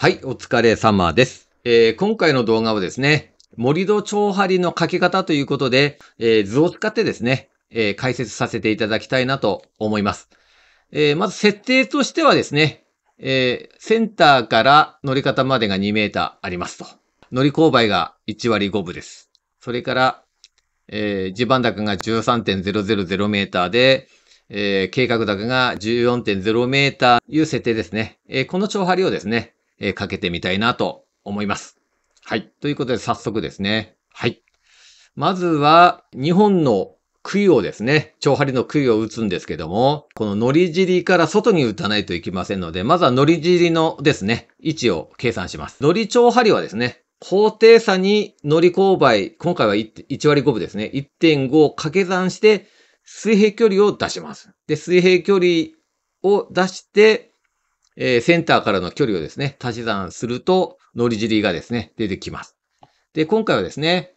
はい、お疲れ様です。えー、今回の動画はですね、盛戸長針のかけ方ということで、えー、図を使ってですね、えー、解説させていただきたいなと思います。えまず設定としてはですね、えセンターから乗り方までが2メーターありますと。乗り勾配が1割5分です。それから、え地盤高が13.000メーターで、え計画高が14.0メーターいう設定ですね。えこの長針をですね、えー、かけてみたいなと思います。はい。ということで早速ですね。はい。まずは、日本の杭をですね、長針の杭を打つんですけども、この乗り尻から外に打たないといけませんので、まずは乗り尻のですね、位置を計算します。乗り長針はですね、高低差に乗り勾配、今回は 1, 1割5分ですね、1.5を掛け算して水平距離を出します。で、水平距離を出して、えー、センターからの距離をですね、足し算すると、乗り尻がですね、出てきます。で、今回はですね、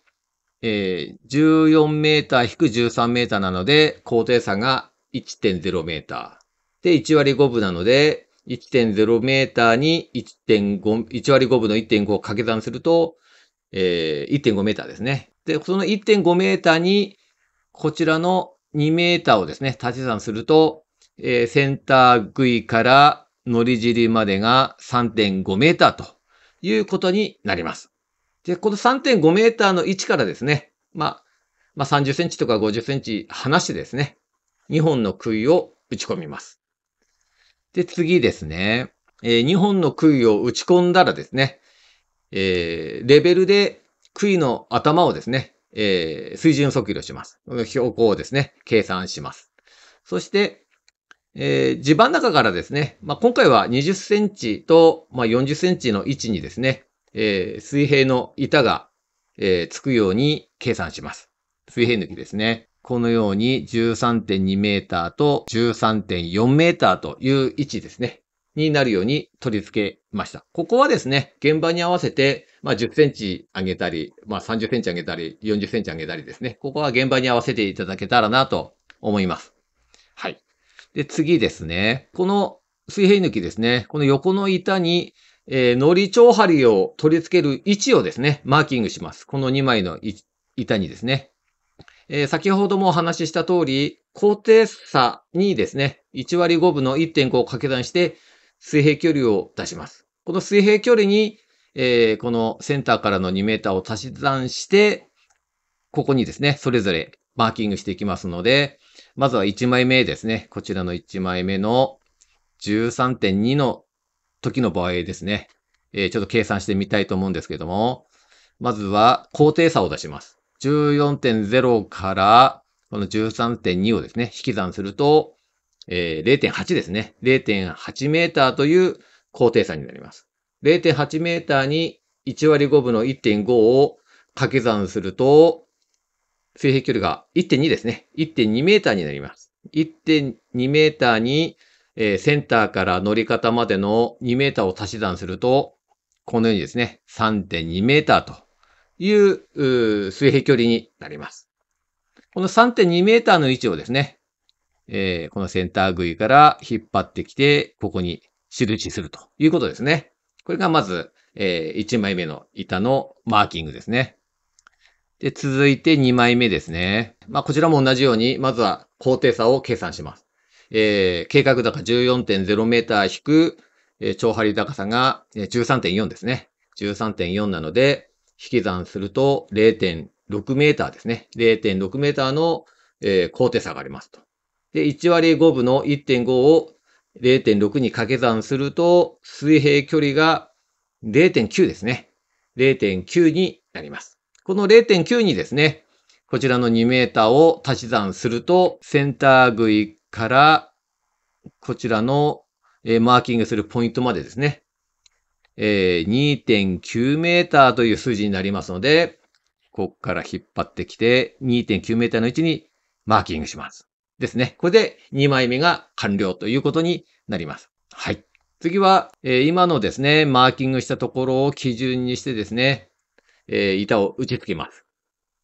えー、14メーター引く13メーターなので、高低差が1.0メーター。で、1割5分なので、1.0メーターに1.5、1割5分の1.5を掛け算すると、えー、1.5メーターですね。で、その1.5メーターに、こちらの2メーターをですね、足し算すると、えー、センター杭から乗り尻までが3.5メーターということになります。で、この3.5メーターの位置からですね、まあ、まあ、30センチとか50センチ離してですね、2本の杭を打ち込みます。で、次ですね、えー、2本の杭を打ち込んだらですね、えー、レベルで杭の頭をですね、えー、水準測量します。標高をですね、計算します。そして、えー、地盤中からですね、まあ、今回は20センチと、まあ、40センチの位置にですね、えー、水平の板が、えー、つくように計算します。水平抜きですね。このように13.2メーターと13.4メーターという位置ですね。になるように取り付けました。ここはですね、現場に合わせて、まあ、10センチ上げたり、まあ、30センチ上げたり、40センチ上げたりですね。ここは現場に合わせていただけたらなと思います。はい。で、次ですね。この水平抜きですね。この横の板に、えー、糊長針を取り付ける位置をですね、マーキングします。この2枚の板にですね。えー、先ほどもお話しした通り、高低差にですね、1割5分の1.5を掛け算して、水平距離を出します。この水平距離に、えー、このセンターからの2メーターを足し算して、ここにですね、それぞれマーキングしていきますので、まずは1枚目ですね。こちらの1枚目の13.2の時の場合ですね。えー、ちょっと計算してみたいと思うんですけども、まずは高低差を出します。14.0からこの13.2をですね、引き算すると、えー、0.8ですね。0.8メーターという高低差になります。0.8メーターに1割5分の1.5を掛け算すると、水平距離が1.2ですね。1.2メーターになります。1.2メーターに、えー、センターから乗り方までの2メーターを足し算すると、このようにですね、3.2メーターという水平距離になります。この3.2メーターの位置をですね、えー、このセンター杭から引っ張ってきて、ここに印するということですね。これがまず、えー、1枚目の板のマーキングですね。で、続いて2枚目ですね。まあ、こちらも同じように、まずは高低差を計算します。えー、計画高14.0メーター引く、えー、長張り高さが13.4ですね。13.4なので、引き算すると0.6メーターですね。0.6メーターの、えー、高低差がありますと。で、1割5分の1.5を0.6に掛け算すると、水平距離が0.9ですね。0.9になります。この0.9にですね、こちらの2メーターを足し算すると、センターぐいからこちらの、えー、マーキングするポイントまでですね、えー、2.9メーターという数字になりますので、ここから引っ張ってきて、2.9メーターの位置にマーキングします。ですね。これで2枚目が完了ということになります。はい。次は、えー、今のですね、マーキングしたところを基準にしてですね、えー、板を打ち付けます。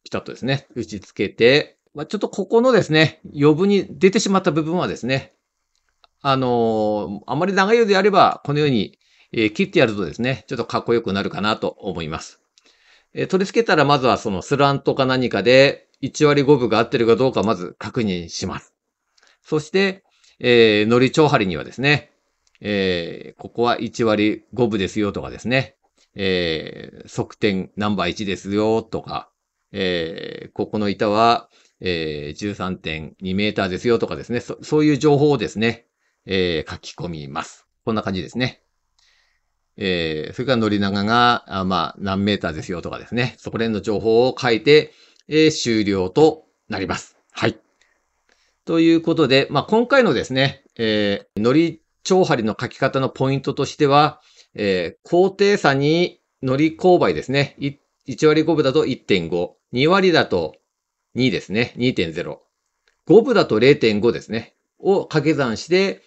ピタッとですね、打ち付けて、まあ、ちょっとここのですね、余分に出てしまった部分はですね、あのー、あまり長いようであれば、このように、えー、切ってやるとですね、ちょっとかっこよくなるかなと思います。えー、取り付けたらまずはそのスラントか何かで1割5分が合ってるかどうかまず確認します。そして、えー、糊長針にはですね、えー、ここは1割5分ですよとかですね、えー、側転ナンバー1ですよ、とか、えー、ここの板は、えー、13.2メーターですよとかですねそ、そういう情報をですね、えー、書き込みます。こんな感じですね。えー、それから乗り長が、あまあ、何メーターですよとかですね、そこら辺の情報を書いて、えー、終了となります。はい。ということで、まあ、今回のですね、えー、乗り長張りの書き方のポイントとしては、えー、高低差に乗り勾配ですね。1割5分だと1.5。2割だと2ですね。2.0。5分だと0.5ですね。を掛け算して、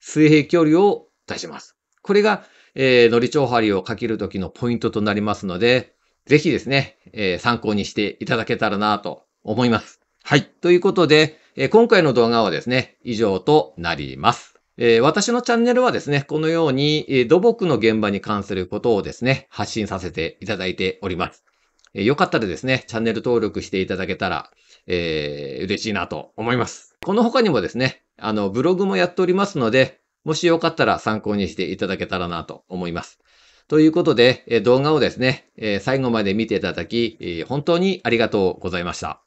水平距離を足します。これが、えー、乗り長針をかけるときのポイントとなりますので、ぜひですね、えー、参考にしていただけたらなと思います。はい。ということで、えー、今回の動画はですね、以上となります。えー、私のチャンネルはですね、このように、えー、土木の現場に関することをですね、発信させていただいております。えー、よかったらですね、チャンネル登録していただけたら、えー、嬉しいなと思います。この他にもですね、あの、ブログもやっておりますので、もしよかったら参考にしていただけたらなと思います。ということで、動画をですね、最後まで見ていただき、本当にありがとうございました。